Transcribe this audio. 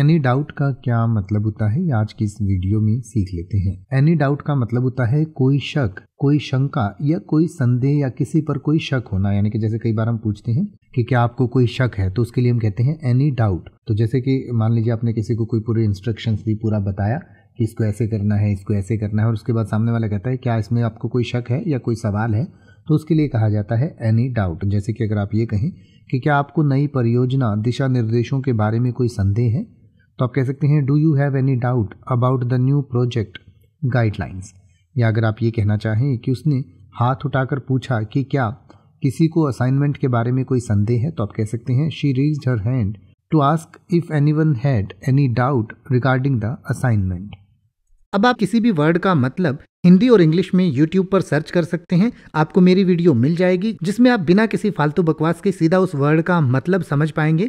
any doubt का क्या मतलब होता है आज की इस वीडियो में सीख लेते हैं एनी डाउट का मतलब होता है कोई शक कोई शंका या कोई संदेह या किसी पर कोई शक होना यानी कि जैसे कई बार हम पूछते हैं कि क्या आपको कोई शक है तो उसके लिए हम कहते हैं एनी डाउट तो जैसे कि मान लीजिए आपने किसी को कोई पूरे इंस्ट्रक्शन भी पूरा बताया कि इसको ऐसे करना है इसको ऐसे करना है और उसके बाद सामने वाला कहता है क्या इसमें आपको कोई शक है या कोई सवाल है तो उसके लिए कहा जाता है एनी डाउट जैसे कि अगर आप ये कहें कि क्या आपको नई परियोजना दिशा निर्देशों के बारे में कोई संदेह है तो आप कह सकते हैं do you have any doubt about the new project guidelines या अगर आप ये कहना चाहें कि उसने हाथ उठाकर पूछा कि क्या किसी को असाइनमेंट के बारे में कोई संदेह है तो आप कह सकते हैं she raise her hand to ask if any one had any doubt regarding the assignment अब आप किसी भी वर्ड का मतलब हिंदी और इंग्लिश में YouTube पर सर्च कर सकते हैं आपको मेरी वीडियो मिल जाएगी जिसमें आप बिना किसी फालतू बकवास के सीधा उस वर्ड का मतलब समझ पाएंगे